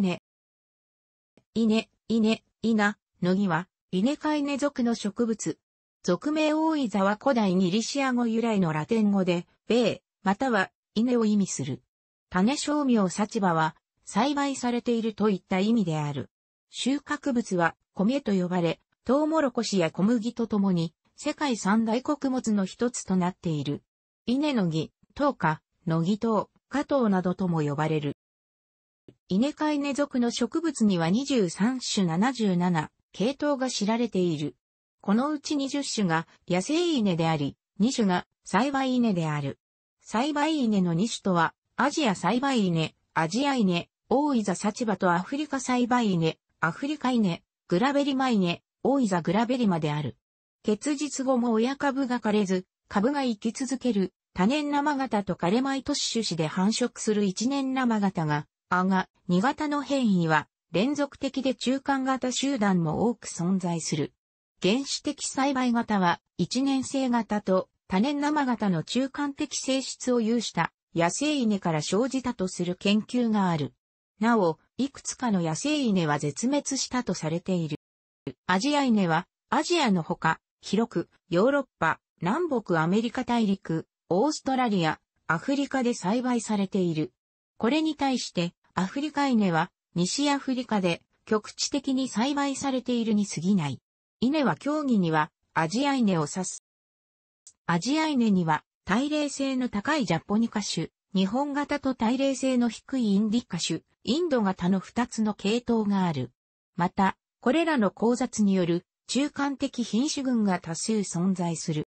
稲。稲、稲、稲、のぎは、稲ネいイ属の植物。属名多い座は古代ギリシア語由来のラテン語で、米、または、稲を意味する。種商苗幸葉は、栽培されているといった意味である。収穫物は、米と呼ばれ、トウモロコシや小麦とともに、世界三大穀物の一つとなっている。稲の木、糖花、の木糖、加糖などとも呼ばれる。イネカイネ属の植物には23種77系統が知られている。このうち20種が野生イネであり、2種が栽培イネである。栽培イネの2種とは、アジア栽培イネ、アジアイネ、大イザサチバとアフリカ栽培イネ、アフリカイネ、グラベリマイネ、大イザグラベリマである。結実後も親株が枯れず、株が生き続ける、多年生型と枯れ都市種子で繁殖する一年生型が、あが、2型の変異は、連続的で中間型集団も多く存在する。原始的栽培型は、一年生型と多年生型の中間的性質を有した野生稲から生じたとする研究がある。なお、いくつかの野生稲は絶滅したとされている。アジア稲は、アジアのほか、広く、ヨーロッパ、南北アメリカ大陸、オーストラリア、アフリカで栽培されている。これに対して、アフリカ稲は西アフリカで局地的に栽培されているに過ぎない。稲は競技にはアジア稲を指す。アジア稲には耐冷性の高いジャポニカ種、日本型と耐冷性の低いインディカ種、インド型の2つの系統がある。また、これらの交雑による中間的品種群が多数存在する。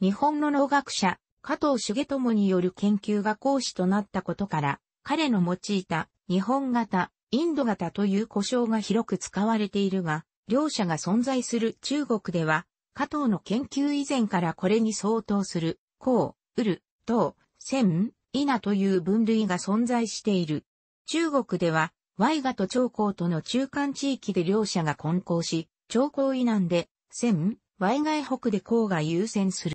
日本の農学者、加藤茂友による研究が講師となったことから、彼の用いた日本型、インド型という呼称が広く使われているが、両者が存在する中国では、加藤の研究以前からこれに相当する、孔、ウル、ン、イ稲という分類が存在している。中国では、Y ガと長江との中間地域で両者が混交し、長江以南で、イ Y 河北で孔が優先する。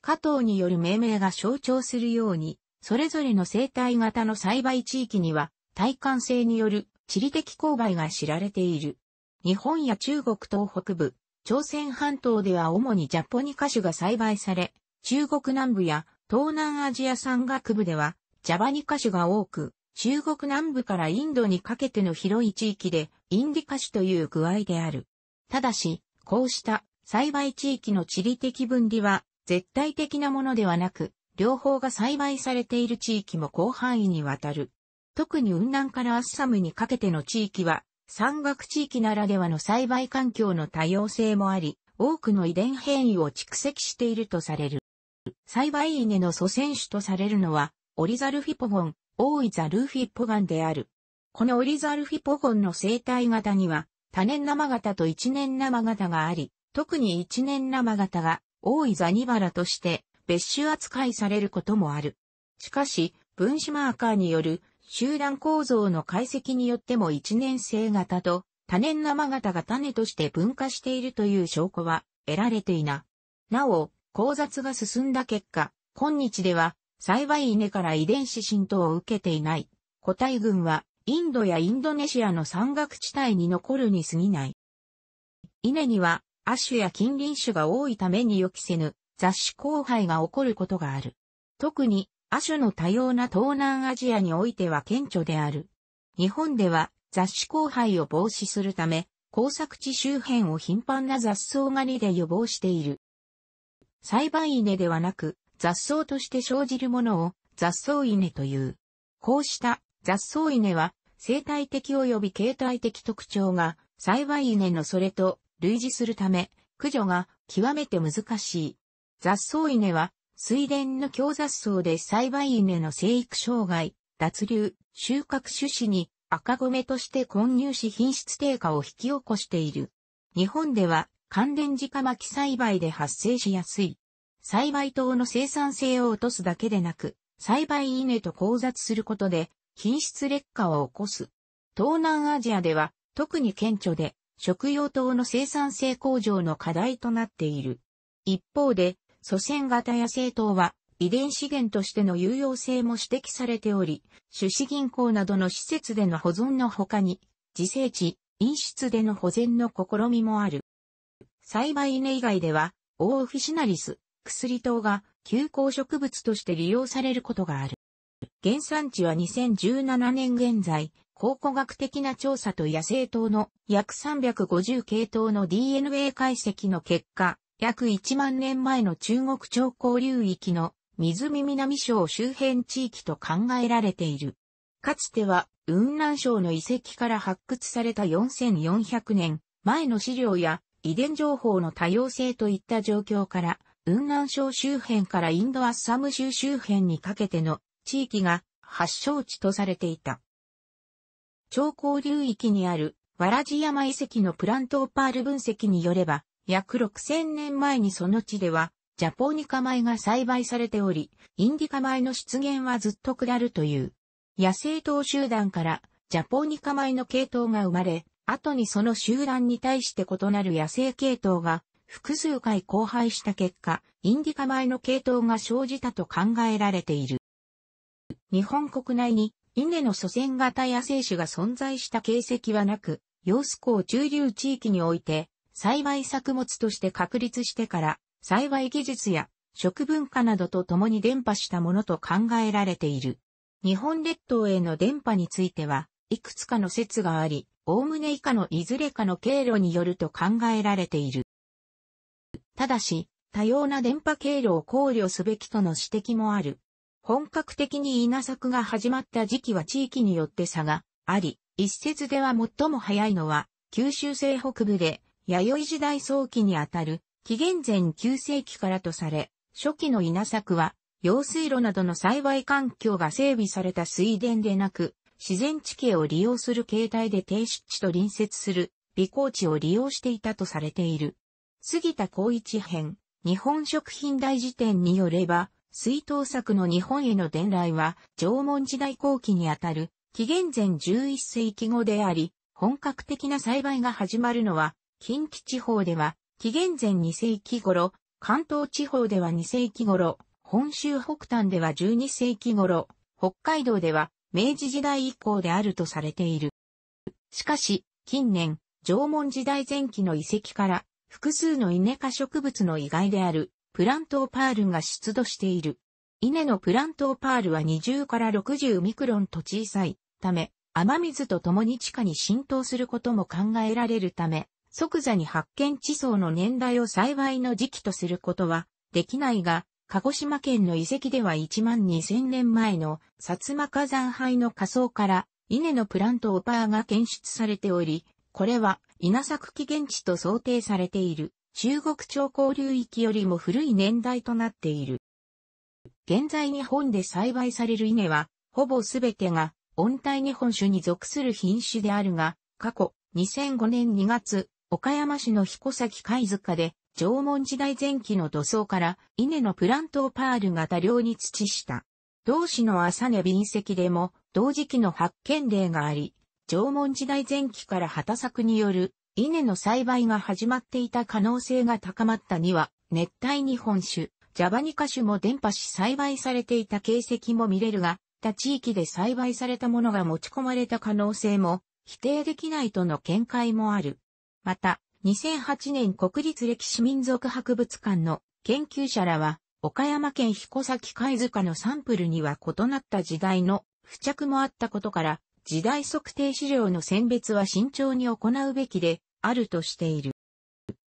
加藤による命名が象徴するように、それぞれの生態型の栽培地域には、耐寒性による地理的勾配が知られている。日本や中国東北部、朝鮮半島では主にジャポニカ種が栽培され、中国南部や東南アジア山岳部ではジャバニカ種が多く、中国南部からインドにかけての広い地域でインディカ種という具合である。ただし、こうした栽培地域の地理的分離は絶対的なものではなく、両方が栽培されている地域も広範囲にわたる。特に雲南からアッサムにかけての地域は、山岳地域ならではの栽培環境の多様性もあり、多くの遺伝変異を蓄積しているとされる。栽培稲の祖先種とされるのは、オリザルフィポゴン、オイザルフィポガンである。このオリザルフィポゴンの生態型には、多年生型と一年生型があり、特に一年生型が、ーイザニバラとして、別種扱いされることもある。しかし、分子マーカーによる集団構造の解析によっても一年生型と多年生型が種として分化しているという証拠は得られていな。なお、考察が進んだ結果、今日では幸い稲から遺伝子浸透を受けていない個体群はインドやインドネシアの山岳地帯に残るに過ぎない。稲には亜種や近隣種が多いために予期せぬ雑誌交配が起こることがある。特に、亜種の多様な東南アジアにおいては顕著である。日本では雑誌交配を防止するため、工作地周辺を頻繁な雑草狩りで予防している。栽培稲ではなく、雑草として生じるものを雑草稲という。こうした雑草稲は生態的及び形態的特徴が栽培稲のそれと類似するため、駆除が極めて難しい。雑草稲は、水田の強雑草で栽培稲の生育障害、脱流、収穫種子に赤米として混入し品質低下を引き起こしている。日本では関連自家巻き栽培で発生しやすい。栽培等の生産性を落とすだけでなく、栽培稲と交雑することで品質劣化を起こす。東南アジアでは特に顕著で食用等の生産性向上の課題となっている。一方で祖先型野生糖は遺伝資源としての有用性も指摘されており、種子銀行などの施設での保存の他に、自生地、飲出での保全の試みもある。栽培稲以外では、オーフィシナリス、薬糖が休耕植物として利用されることがある。原産地は2017年現在、考古学的な調査と野生糖の約350系統の DNA 解析の結果、約1万年前の中国長江流域の湖南省周辺地域と考えられている。かつては、雲南省の遺跡から発掘された4400年前の資料や遺伝情報の多様性といった状況から、雲南省周辺からインドアッサム州周辺にかけての地域が発祥地とされていた。長江流域にあるわらじ山遺跡のプラントーパール分析によれば、約6000年前にその地では、ジャポニカ米が栽培されており、インディカ米の出現はずっと下るという。野生島集団からジャポニカ米の系統が生まれ、後にその集団に対して異なる野生系統が複数回交配した結果、インディカ米の系統が生じたと考えられている。日本国内に稲の祖先型野生種が存在した形跡はなく、陽ス港中流地域において、栽培作物として確立してから、栽培技術や食文化などと共に伝播したものと考えられている。日本列島への伝播については、いくつかの説があり、おおむね以下のいずれかの経路によると考えられている。ただし、多様な電波経路を考慮すべきとの指摘もある。本格的に稲作が始まった時期は地域によって差があり、一説では最も早いのは、九州西北部で弥生時代早期にあたる、紀元前9世紀からとされ、初期の稲作は、用水路などの栽培環境が整備された水田でなく、自然地形を利用する形態で低湿地と隣接する微高地を利用していたとされている。杉田光一編、日本食品大辞典によれば、水稲作の日本への伝来は、縄文時代後期にあたる、紀元前11世紀後であり、本格的な栽培が始まるのは、近畿地方では、紀元前2世紀頃、関東地方では2世紀頃、本州北端では12世紀頃、北海道では明治時代以降であるとされている。しかし、近年、縄文時代前期の遺跡から複数のイネ科植物の意外であるプラントーパールが出土している。稲のプラントーパールは20から60ミクロンと小さいため、雨水と共に地下に浸透することも考えられるため、即座に発見地層の年代を栽培の時期とすることはできないが、鹿児島県の遺跡では1万2000年前の薩摩火山灰の火葬から稲のプラントオパーが検出されており、これは稲作期限地と想定されている中国朝交流域よりも古い年代となっている。現在日本で栽培される稲は、ほぼすべてが温帯日本種に属する品種であるが、過去2005年2月、岡山市の彦崎貝塚で、縄文時代前期の土葬から稲のプラントをパールが多量に土した。同市の朝根隕石でも同時期の発見例があり、縄文時代前期から畑作による稲の栽培が始まっていた可能性が高まったには、熱帯日本酒、ジャバニカ種も伝播し栽培されていた形跡も見れるが、他地域で栽培されたものが持ち込まれた可能性も否定できないとの見解もある。また、2008年国立歴史民族博物館の研究者らは、岡山県彦崎貝塚のサンプルには異なった時代の付着もあったことから、時代測定資料の選別は慎重に行うべきで、あるとしている。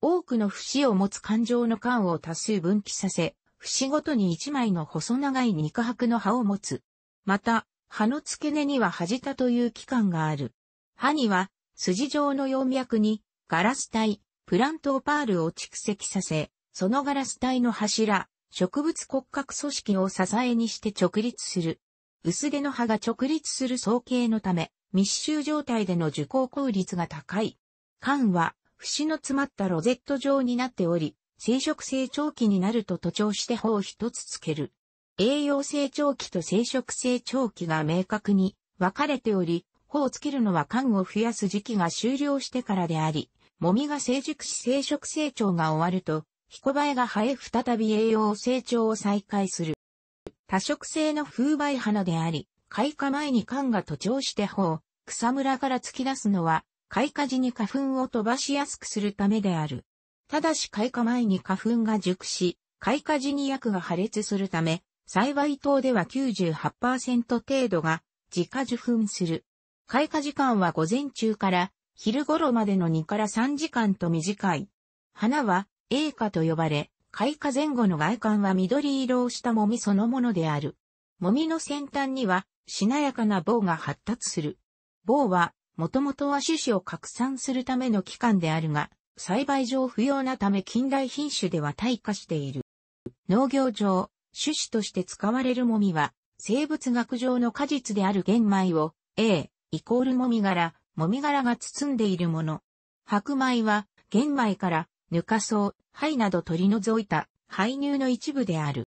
多くの節を持つ感情の間を多数分岐させ、節ごとに一枚の細長い肉白の葉を持つ。また、葉の付け根には端田という器官がある。葉には、筋状の葉脈に、ガラス体、プラントオパールを蓄積させ、そのガラス体の柱、植物骨格組織を支えにして直立する。薄毛の葉が直立する総形のため、密集状態での受光効率が高い。缶は、節の詰まったロゼット状になっており、生殖成長期になると徒長して葉を一つつける。栄養成長期と生殖成長期が明確に分かれており、穂をつけるのは缶を増やす時期が終了してからであり、もみが成熟し生殖成長が終わると、ヒコバエが生え再び栄養成長を再開する。多色性の風媒花であり、開花前に缶が徒長して穂を草むらから突き出すのは、開花時に花粉を飛ばしやすくするためである。ただし開花前に花粉が熟し、開花時に薬が破裂するため、栽培等では98%程度が自家受粉する。開花時間は午前中から昼頃までの2から3時間と短い。花は栄花と呼ばれ、開花前後の外観は緑色をしたもみそのものである。もみの先端にはしなやかな棒が発達する。棒はもともとは種子を拡散するための器官であるが、栽培上不要なため近代品種では退化している。農業上、種子として使われるもみは、生物学上の果実である玄米を、A、イコールもみ殻、もみ殻が包んでいるもの。白米は、玄米から、ぬか草、灰など取り除いた、排乳の一部である。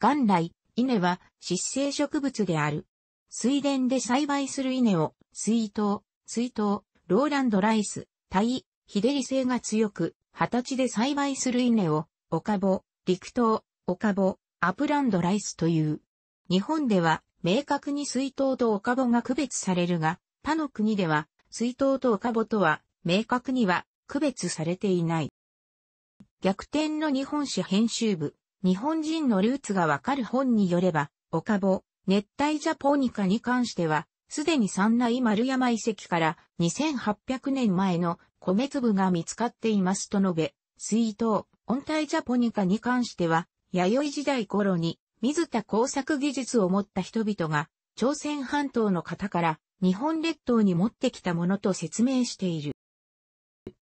元来、稲は、湿生植物である。水田で栽培する稲を、水筒、水筒、ローランドライス、タイ、ヒデり性が強く、二十歳で栽培する稲を、オカボ、陸東、オカボ、アプランドライスという。日本では、明確に水筒とおかぼが区別されるが、他の国では、水筒とおかぼとは、明確には区別されていない。逆転の日本史編集部、日本人のルーツがわかる本によれば、おかぼ、熱帯ジャポニカに関しては、すでに三内丸山遺跡から2800年前の米粒が見つかっていますと述べ、水筒、温帯ジャポニカに関しては、弥生時代頃に水田工作技術を持った人々が、朝鮮半島の方から日本列島に持ってきたものと説明している。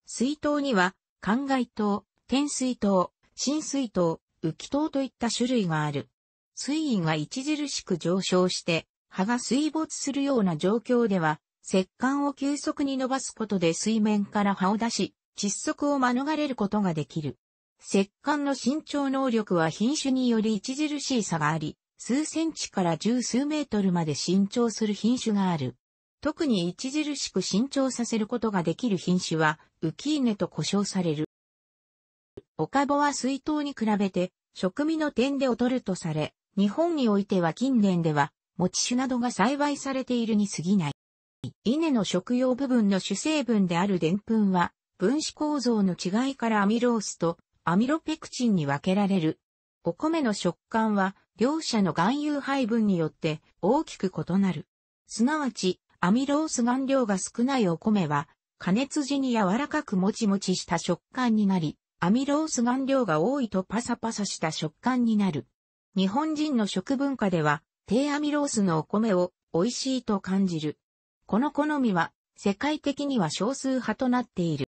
水筒には、灌漑筒、天水筒、浸水筒、浮き筒といった種類がある。水位が著しく上昇して、葉が水没するような状況では、石管を急速に伸ばすことで水面から葉を出し、窒息を免れることができる。石棺の伸長能力は品種により著しい差があり、数センチから十数メートルまで伸長する品種がある。特に著しく伸長させることができる品種は、ウキーネと呼称される。オカボは水筒に比べて、食味の点で劣るとされ、日本においては近年では、餅種などが栽培されているに過ぎない。稲の食用部分の主成分である澱粉は、分子構造の違いからアミロースとアミロペクチンに分けられる。お米の食感は両者の含有配分によって大きく異なる。すなわち、アミロース含量が少ないお米は、加熱時に柔らかくもちもちした食感になり、アミロース含量が多いとパサパサした食感になる。日本人の食文化では、低アミロースのお米を美味しいと感じる。この好みは世界的には少数派となっている。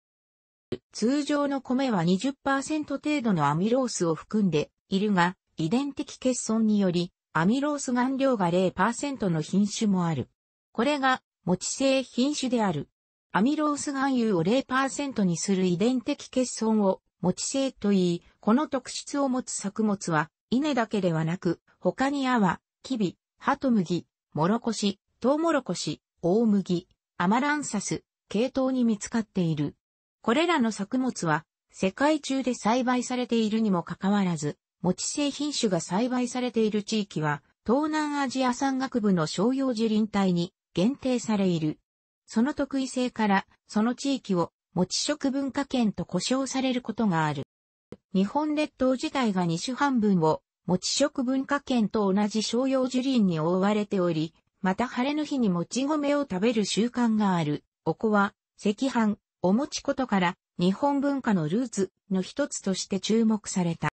通常の米は20%程度のアミロースを含んでいるが、遺伝的欠損により、アミロース含量が0%の品種もある。これが、持ち性品種である。アミロース含有を0%にする遺伝的欠損を持ち性と言い、この特質を持つ作物は、稲だけではなく、他に泡、キビ、ハト麦、モロコシ、トウモロコシ、大麦、アマランサス、系統に見つかっている。これらの作物は世界中で栽培されているにもかかわらず、餅製品種が栽培されている地域は、東南アジア山岳部の商用樹林帯に限定されいる。その特異性から、その地域を餅食文化圏と呼称されることがある。日本列島自体が2種半分を、餅食文化圏と同じ商用樹林に覆われており、また晴れの日にもち米を食べる習慣がある。おこは、赤飯、お持ちことから、日本文化のルーツの一つとして注目された。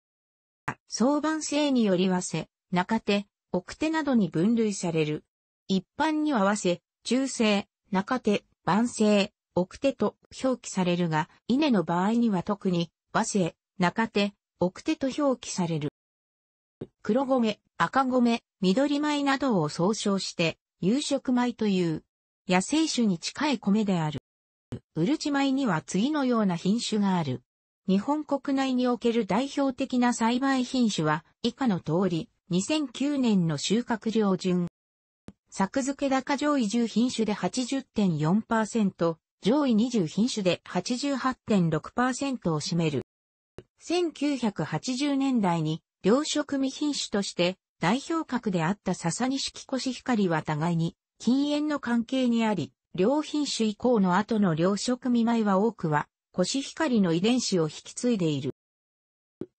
相番性によりわせ、中手、奥手などに分類される。一般にはわせ、中性、中手、番性、奥手と表記されるが、稲の場合には特に、和性、中手、奥手と表記される。黒米、赤米、緑米などを総称して、夕食米という、野生種に近い米である。ウルチ米には次のような品種がある。日本国内における代表的な栽培品種は、以下の通り、2009年の収穫量順。作付け高上位10品種で80.4%、上位20品種で88.6%を占める。1980年代に、両食味品種として、代表格であった笹西木越光は互いに禁煙の関係にあり、両品種以降の後の両見舞いは多くは、コシヒカリの遺伝子を引き継いでいる。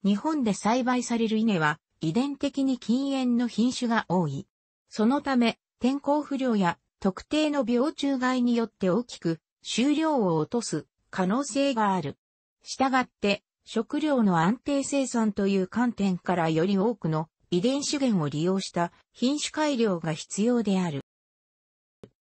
日本で栽培される稲は、遺伝的に禁煙の品種が多い。そのため、天候不良や特定の病虫害によって大きく、収量を落とす可能性がある。したがって、食料の安定生産という観点からより多くの遺伝資源を利用した品種改良が必要である。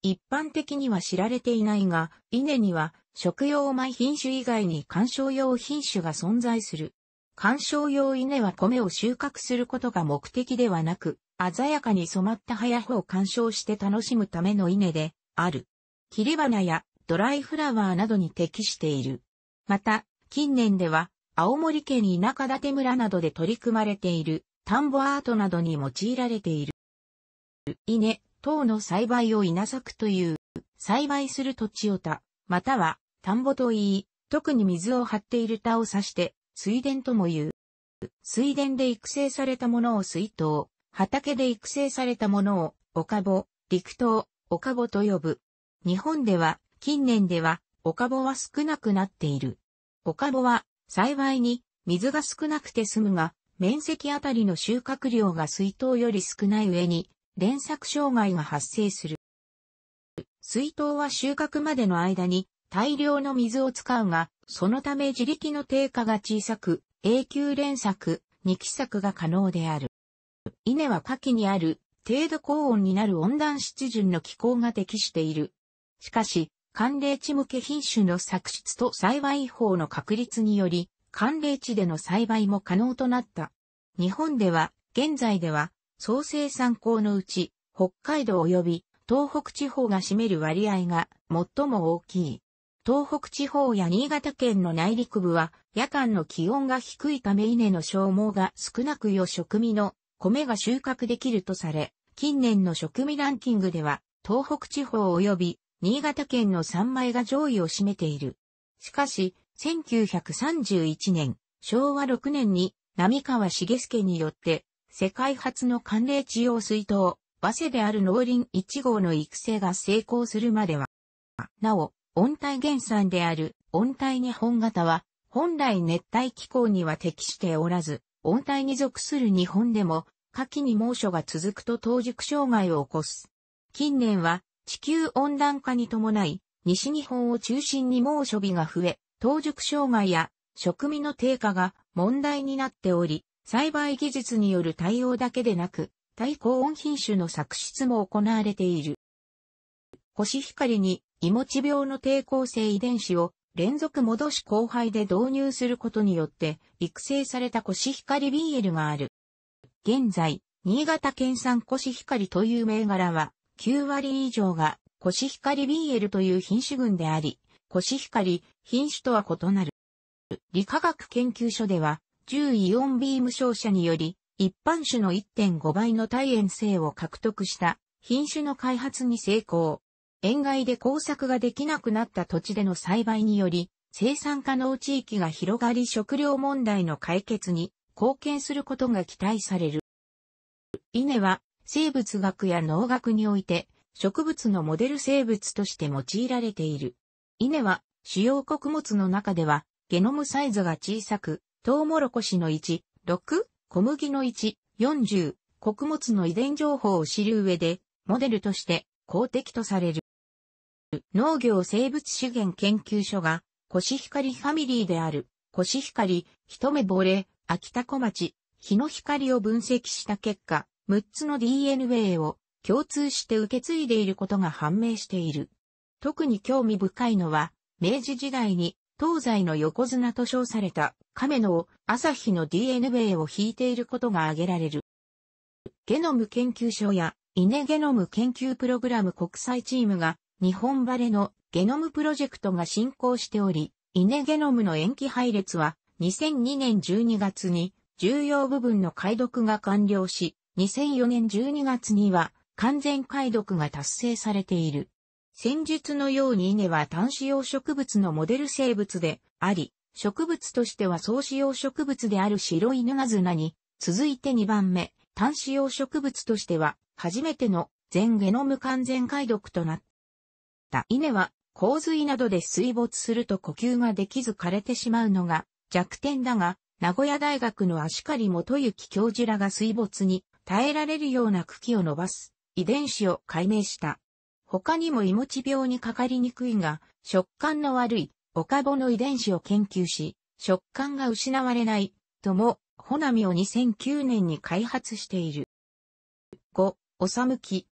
一般的には知られていないが、稲には食用米品種以外に観賞用品種が存在する。観賞用稲は米を収穫することが目的ではなく、鮮やかに染まった葉や穂を干賞して楽しむための稲である。切り花やドライフラワーなどに適している。また、近年では、青森県田舎館村などで取り組まれている、田んぼアートなどに用いられている。稲、等の栽培を稲作という、栽培する土地を田、または田んぼと言い、特に水を張っている田を指して、水田とも言う。水田で育成されたものを水稲、畑で育成されたものを、岡ぼ、陸島、岡ぼと呼ぶ。日本では、近年では、岡ぼは少なくなっている。岡ぼは、幸いに、水が少なくて済むが、面積あたりの収穫量が水稲より少ない上に、連作障害が発生する。水筒は収穫までの間に大量の水を使うが、そのため自力の低下が小さく、永久連作、二期作が可能である。稲は夏季にある程度高温になる温暖湿潤の気候が適している。しかし、寒冷地向け品種の作出と栽培法の確立により、寒冷地での栽培も可能となった。日本では、現在では、総生産考のうち、北海道及び東北地方が占める割合が最も大きい。東北地方や新潟県の内陸部は夜間の気温が低いため稲の消耗が少なくよ食味の米が収穫できるとされ、近年の食味ランキングでは東北地方及び新潟県の三枚が上位を占めている。しかし、1931年、昭和6年に並川茂助によって世界初の寒冷地用水筒、バセである農林1号の育成が成功するまでは、なお、温帯原産である温帯日本型は、本来熱帯気候には適しておらず、温帯に属する日本でも、夏季に猛暑が続くと当熟障害を起こす。近年は、地球温暖化に伴い、西日本を中心に猛暑日が増え、当熟障害や食味の低下が問題になっており、栽培技術による対応だけでなく、対抗音品種の作出も行われている。コシヒカリに、イモチ病の抵抗性遺伝子を連続戻し交配で導入することによって、育成されたコシヒカリ BL がある。現在、新潟県産コシヒカリという銘柄は、9割以上がコシヒカリ BL という品種群であり、コシヒカリ、品種とは異なる。理化学研究所では、重イオンビーム照射により、一般種の1.5倍の耐塩性を獲得した品種の開発に成功。塩害で工作ができなくなった土地での栽培により、生産可能地域が広がり食料問題の解決に貢献することが期待される。稲は生物学や農学において植物のモデル生物として用いられている。稲は主要穀物の中ではゲノムサイズが小さくトウモロコシの1、6、小麦の1、40、穀物の遺伝情報を知る上で、モデルとして公的とされる。農業生物資源研究所が、コシヒカリファミリーである、コシヒカリ、一目惚れ、秋田小町、日の光を分析した結果、6つの DNA を共通して受け継いでいることが判明している。特に興味深いのは、明治時代に東西の横綱と称された亀野を朝日の DNA を引いていることが挙げられる。ゲノム研究所やイネゲノム研究プログラム国際チームが日本バレのゲノムプロジェクトが進行しており、イネゲノムの延期配列は2002年12月に重要部分の解読が完了し、2004年12月には完全解読が達成されている。先述のように稲は単子葉植物のモデル生物であり、植物としては総子葉植物である白犬が綱に、続いて2番目、単子葉植物としては、初めての全ゲノム完全解読となった。稲は、洪水などで水没すると呼吸ができず枯れてしまうのが弱点だが、名古屋大学の足刈元幸教授らが水没に耐えられるような茎を伸ばす遺伝子を解明した。他にも胃持ち病にかかりにくいが、食感の悪い、オカボの遺伝子を研究し、食感が失われない、とも、ホナミを2009年に開発している。5、おさむき。